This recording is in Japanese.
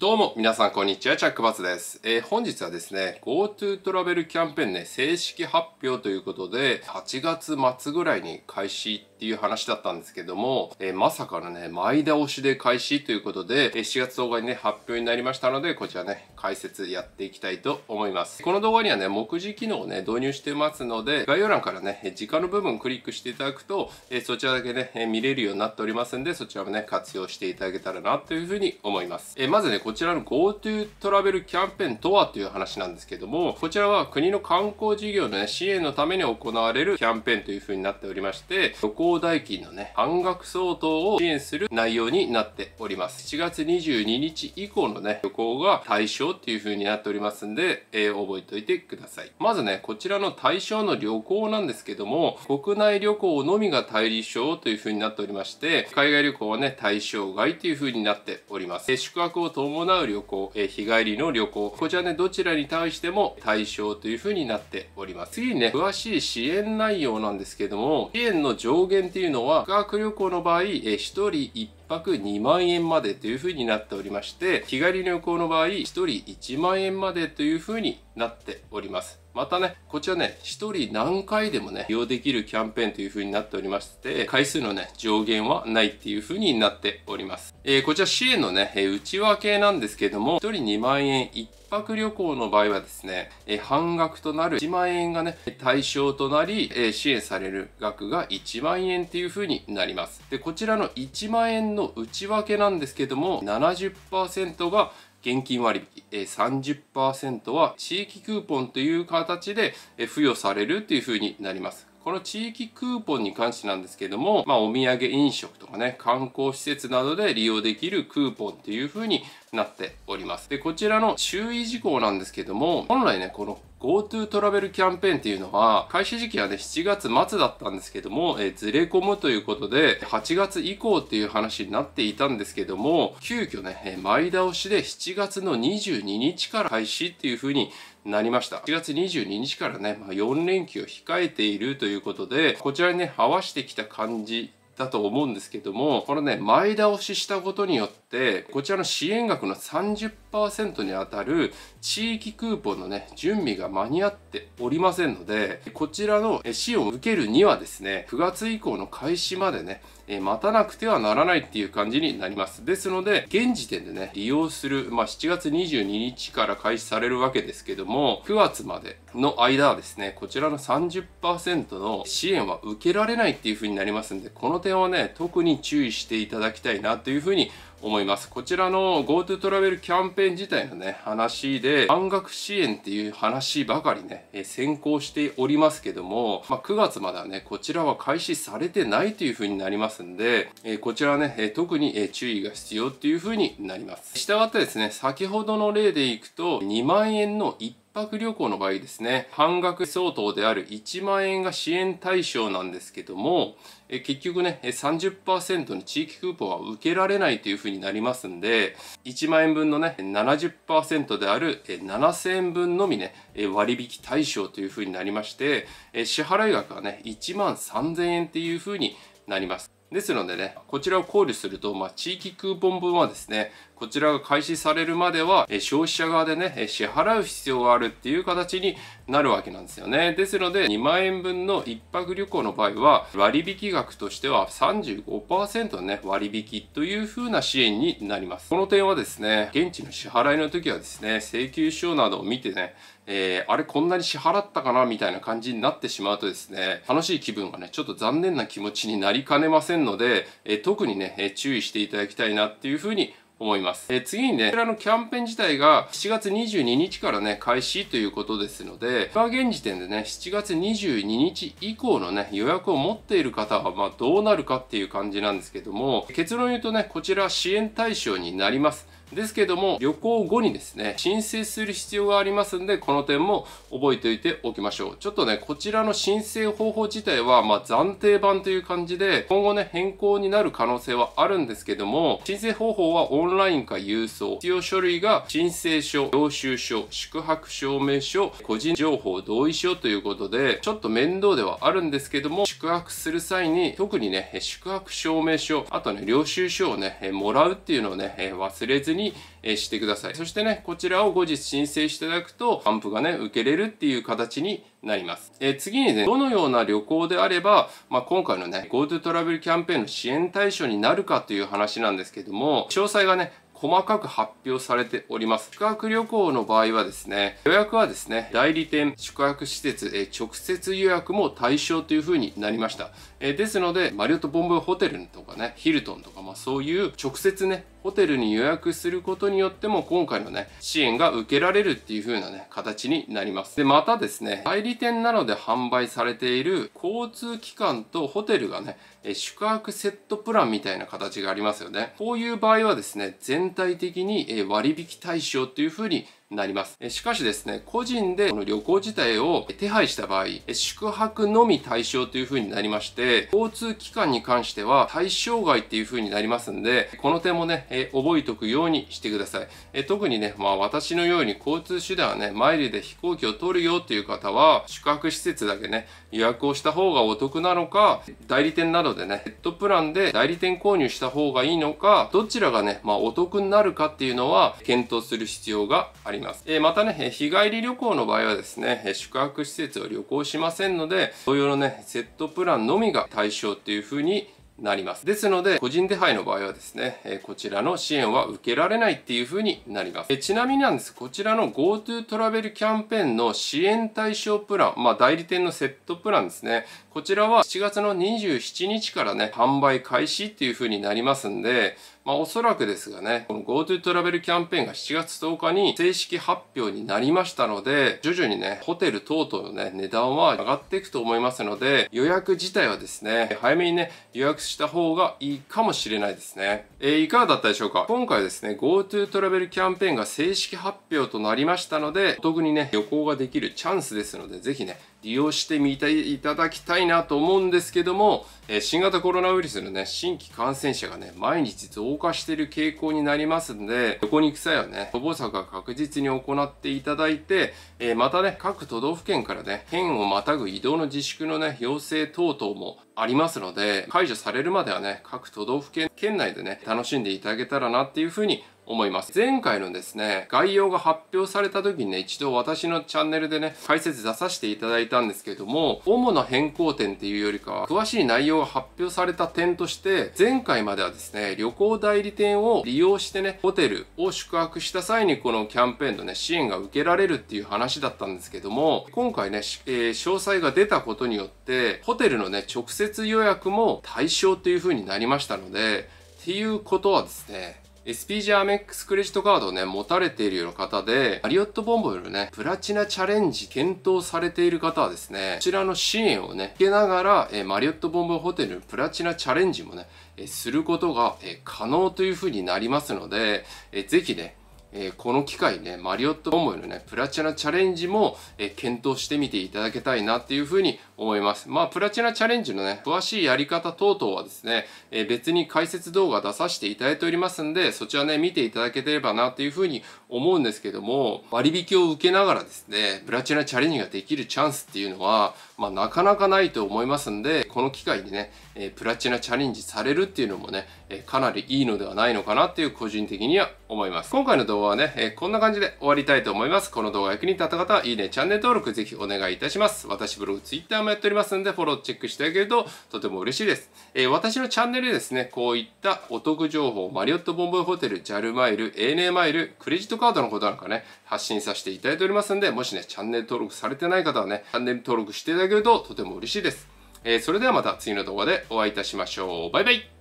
どうも、皆さん、こんにちは。チャックバツです。えー、本日はですね、GoTo トラベルキャンペーンね、正式発表ということで、8月末ぐらいに開始っていう話だったんですけども、えー、まさかのね、前倒しで開始ということで、え4月動画にね、発表になりましたので、こちらね、解説やっていきたいと思います。この動画にはね、目次機能をね、導入してますので、概要欄からね、時間の部分クリックしていただくと、えー、そちらだけね、見れるようになっておりますんで、そちらもね、活用していただけたらなというふうに思います。えまずね、こちらの GoTo トラベルキャンペーンとはという話なんですけども、こちらは国の観光事業の、ね、支援のために行われるキャンペーンという風になっておりまして、旅行代金のね、半額相当を支援する内容になっております。7月22日以降のね、旅行が対象っていう風になっておりますんで、えー、覚えておいてください。まずね、こちらの対象の旅行なんですけども、国内旅行のみが対象という風になっておりまして、海外旅行はね、対象外という風になっております。宿泊を伴う旅行、え日帰りの旅行、こちらね、どちらに対しても対象というふうになっております。次にね、詳しい支援内容なんですけども、支援の上限っていうのは、学旅行の場合、え1人1泊2万円までというふうになっておりまして、日帰り旅行の場合、1人1万円までというふうになっております。またね、こちらね、1人何回でもね、利用できるキャンペーンという風になっておりまして、回数のね、上限はないっていう風になっております。えー、こちら支援のね、内訳なんですけども、1人2万円1泊旅行の場合はですね、半額となる1万円がね、対象となり、支援される額が1万円っていう風になります。で、こちらの1万円のの内訳なんですけども70%が現金割引30%は地域クーポンという形で付与されるというふうになりますこの地域クーポンに関してなんですけども、まあ、お土産飲食とかね、観光施設などで利用できるクーポンっていう風になっております。で、こちらの注意事項なんですけども、本来ね、この GoTo トラベルキャンペーンっていうのは、開始時期はね、7月末だったんですけども、えー、ずれ込むということで、8月以降っていう話になっていたんですけども、急遽ね、前倒しで7月の22日から開始っていう風になりました4月22日からね、まあ、4連休を控えているということでこちらにね合わしてきた感じだと思うんですけども、このね、前倒ししたことによって、こちらの支援額の30%にあたる地域クーポンのね、準備が間に合っておりませんので、こちらの支援を受けるにはですね、9月以降の開始までね、待たなくてはならないっていう感じになります。ですので、現時点でね、利用する、まあ、7月22日から開始されるわけですけども、9月までの間はですね、こちらの30%の支援は受けられないっていう風になりますんで、この点点をね、特に注意していただきたいなというふうに思います。こちらの GoTo トラベルキャンペーン自体のね、話で、半額支援っていう話ばかりね、え先行しておりますけども、まあ、9月まだね、こちらは開始されてないというふうになりますんで、えこちらね、え特に、え注意が必要っていうふうになります。したがってですね、先ほどの例でいくと、2万円の一泊旅行の場合ですね、半額相当である1万円が支援対象なんですけども、え結局ね、30%の地域クーポンは受けられないというふうになりますんで、1万円分のね、70%である7000円分のみね、割引対象というふうになりまして、支払い額はね、1万3000円というふうになります。ですのでね、こちらを考慮すると、まあ、地域クーポン分はですね、こちらが開始されるまでは、え消費者側でね、支払う必要があるっていう形になるわけなんですよね。ですので、2万円分の一泊旅行の場合は、割引額としては35%のね、割引という風な支援になります。この点はですね、現地の支払いの時はですね、請求書などを見てね、えー、あれこんなに支払ったかなみたいな感じになってしまうとですね、楽しい気分がね、ちょっと残念な気持ちになりかねませんので、えー、特にね、え注意していただきたいなっていうふうに思います。え次にね、こちらのキャンペーン自体が7月22日からね、開始ということですので、今現時点でね、7月22日以降のね、予約を持っている方は、まあどうなるかっていう感じなんですけども、結論言うとね、こちら支援対象になります。ですけども、旅行後にですね、申請する必要がありますんで、この点も覚えておいておきましょう。ちょっとね、こちらの申請方法自体は、まあ、暫定版という感じで、今後ね、変更になる可能性はあるんですけども、申請方法はオンラインか郵送。必要書類が申請書、領収書、宿泊証明書、個人情報同意書ということで、ちょっと面倒ではあるんですけども、宿泊する際に、特にね、宿泊証明書、あとね、領収書をね、もらうっていうのをね、忘れずににしてください。そしてね、こちらを後日申請していただくと、還付がね、受けれるっていう形になります。えー、次にね、どのような旅行であれば、まあ、今回のね、GoTo トラベルキャンペーンの支援対象になるかという話なんですけども、詳細がね、細かく発表されております。宿泊旅行の場合はですね、予約はですね、代理店、宿泊施設、え直接予約も対象という風になりました。えですので、マリオットボンボイホテルとかね、ヒルトンとか、まあそういう直接ね、ホテルに予約することによっても今回のね、支援が受けられるっていう風なね、形になります。で、またですね、代理店などで販売されている交通機関とホテルがね、宿泊セットプランみたいな形がありますよね。こういう場合はですね、全体的に割引対象っていう風になります。しかしですね、個人でこの旅行自体を手配した場合、宿泊のみ対象という風になりまして、交通機関に関しては対象外っていう風になりますんで、この点もね、え覚えておくようにしてください。え特にね、まあ私のように交通手段はね、マイルで飛行機を取るよっていう方は、宿泊施設だけね、予約をした方がお得なのか、代理店などでね、ヘッドプランで代理店購入した方がいいのか、どちらがね、まあお得になるかっていうのは検討する必要があります。ます。えー、またね、日帰り旅行の場合はですね、宿泊施設を旅行しませんので、同様のね、セットプランのみが対象っていうふうになります。ですので、個人手配の場合はですね、えこちらの支援は受けられないっていう風になります。えちなみになんです、こちらの GoTo トラベルキャンペーンの支援対象プラン、まあ代理店のセットプランですね。こちらは7月の27日からね、販売開始っていう風になりますんで、まあ、おそらくですがね、この GoTo トラベルキャンペーンが7月10日に正式発表になりましたので、徐々にね、ホテル等々のね、値段は上がっていくと思いますので、予約自体はですね、早めにね、予約した方がいいかもしれないですね。えー、いかがだったでしょうか今回ですね、GoTo トラベルキャンペーンが正式発表となりましたので、お得にね、旅行ができるチャンスですので、ぜひね、利用してみていただきたいなと思うんですけども、え新型コロナウイルスのね、新規感染者がね、毎日増加している傾向になりますんで、旅行に行く際はね、予防策は確実に行っていただいて、えまたね、各都道府県からね、県をまたぐ移動の自粛のね、要請等々もありますので、解除されるまではね、各都道府県、県内でね、楽しんでいただけたらなっていうふうに思います。前回のですね、概要が発表された時にね、一度私のチャンネルでね、解説出させていただいたんですけども、主な変更点っていうよりかは、詳しい内容が発表された点として、前回まではですね、旅行代理店を利用してね、ホテルを宿泊した際にこのキャンペーンのね、支援が受けられるっていう話だったんですけども、今回ね、えー、詳細が出たことによって、ホテルのね、直接予約も対象という風になりましたので、っていうことはですね、s p g ア m x クレジットカードをね、持たれているような方で、マリオットボンボイのね、プラチナチャレンジ検討されている方はですね、こちらの支援をね、受けながら、えー、マリオットボンボイホテルプラチナチャレンジもね、えー、することが、えー、可能というふうになりますので、えー、ぜひね、えー、この機会ね、マリオット思いのね、プラチナチャレンジも、えー、検討してみていただきたいなっていうふうに思います。まあ、プラチナチャレンジのね、詳しいやり方等々はですね、えー、別に解説動画出させていただいておりますんで、そちらね、見ていただければなっていうふうに思うんですけども、割引を受けながらですね、プラチナチャレンジができるチャンスっていうのは、まあ、なかなかないと思いますんで、この機会にね、えー、プラチナチャレンジされるっていうのもね、えー、かなりいいのではないのかなっていう個人的には思います。今回の動画はね、えー、こんな感じで終わりたいと思います。この動画役に立った方は、いいね、チャンネル登録ぜひお願いいたします。私ブログ、ツイッターもやっておりますんで、フォローチェックしてあげるととても嬉しいです。え私のチャンネルでですね、こういったお得情報、マリオットボンボイホテル、JAL マイル、ANA マイル、クレジットカードのことなんかね、発信させていただいておりますんで、もしね、チャンネル登録されてない方はね、チャンネル登録していただけけるととても嬉しいです。えー、それではまた次の動画でお会いいたしましょう。バイバイ